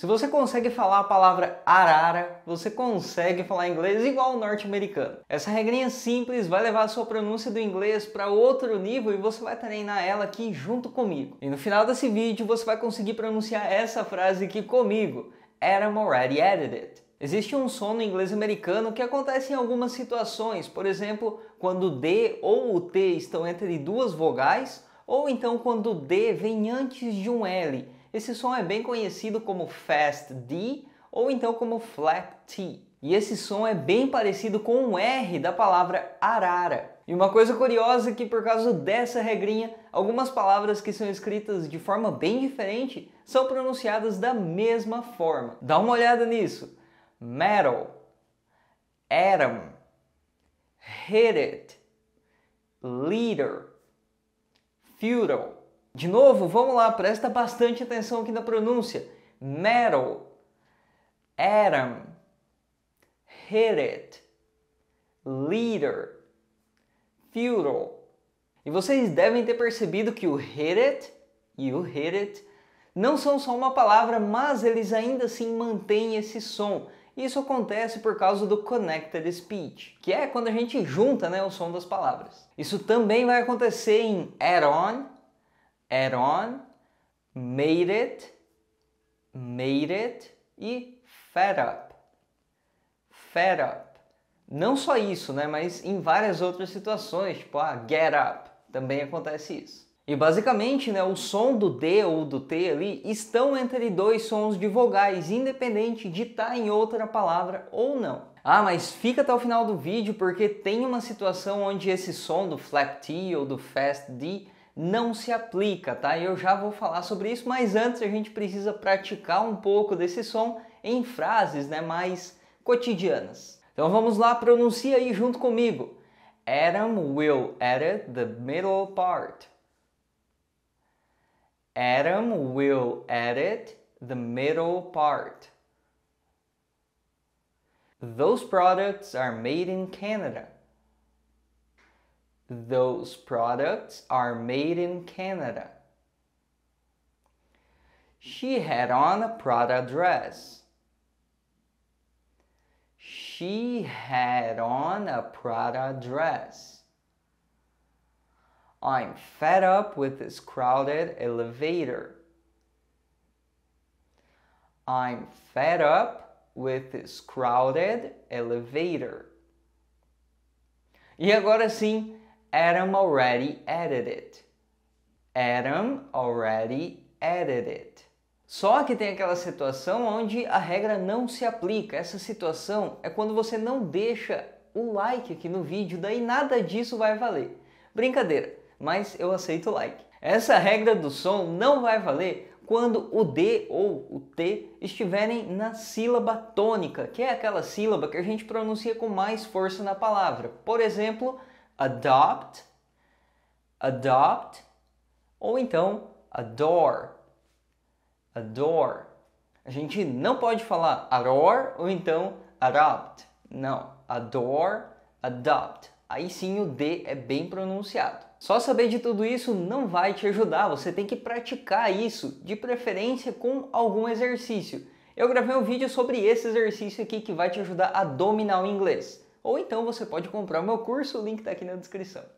Se você consegue falar a palavra arara, você consegue falar inglês igual o norte-americano. Essa regrinha simples vai levar a sua pronúncia do inglês para outro nível e você vai treinar ela aqui junto comigo. E no final desse vídeo você vai conseguir pronunciar essa frase aqui comigo. Adam already added it. Existe um som no inglês americano que acontece em algumas situações, por exemplo, quando o D ou o T estão entre duas vogais, ou então quando o D vem antes de um L esse som é bem conhecido como Fast D ou então como Flat T. E esse som é bem parecido com o um R da palavra arara. E uma coisa curiosa é que por causa dessa regrinha, algumas palavras que são escritas de forma bem diferente são pronunciadas da mesma forma. Dá uma olhada nisso. Metal, atom, hit it, leader, feudal. De novo, vamos lá, presta bastante atenção aqui na pronúncia. Metal, atom, hit it, leader, funeral. E vocês devem ter percebido que o hit it e o hit it não são só uma palavra, mas eles ainda assim mantêm esse som. Isso acontece por causa do connected speech, que é quando a gente junta né, o som das palavras. Isso também vai acontecer em add-on Add on, made it, made it e fed up. Fed up. Não só isso, né, mas em várias outras situações, tipo a ah, get up, também acontece isso. E basicamente, né, o som do D ou do T ali estão entre dois sons de vogais, independente de estar tá em outra palavra ou não. Ah, mas fica até o final do vídeo porque tem uma situação onde esse som do flap T ou do fast D não se aplica, tá? Eu já vou falar sobre isso, mas antes a gente precisa praticar um pouco desse som em frases, né, mais cotidianas. Então vamos lá, pronuncia aí junto comigo. Adam will edit the middle part. Adam will edit the middle part. Those products are made in Canada. Those products are made in Canada. She had on a Prada dress. She had on a Prada dress. I'm fed up with this crowded elevator. I'm fed up with this crowded elevator. E agora sim, Adam already edited. Adam already edited. Só que tem aquela situação onde a regra não se aplica. Essa situação é quando você não deixa o like aqui no vídeo, daí nada disso vai valer. Brincadeira, mas eu aceito o like. Essa regra do som não vai valer quando o D ou o T estiverem na sílaba tônica, que é aquela sílaba que a gente pronuncia com mais força na palavra. Por exemplo, adopt, adopt, ou então adore, adore. A gente não pode falar adore ou então adopt. Não, adore, adopt. Aí sim o D é bem pronunciado. Só saber de tudo isso não vai te ajudar, você tem que praticar isso, de preferência com algum exercício. Eu gravei um vídeo sobre esse exercício aqui que vai te ajudar a dominar o inglês ou então você pode comprar o meu curso, o link está aqui na descrição.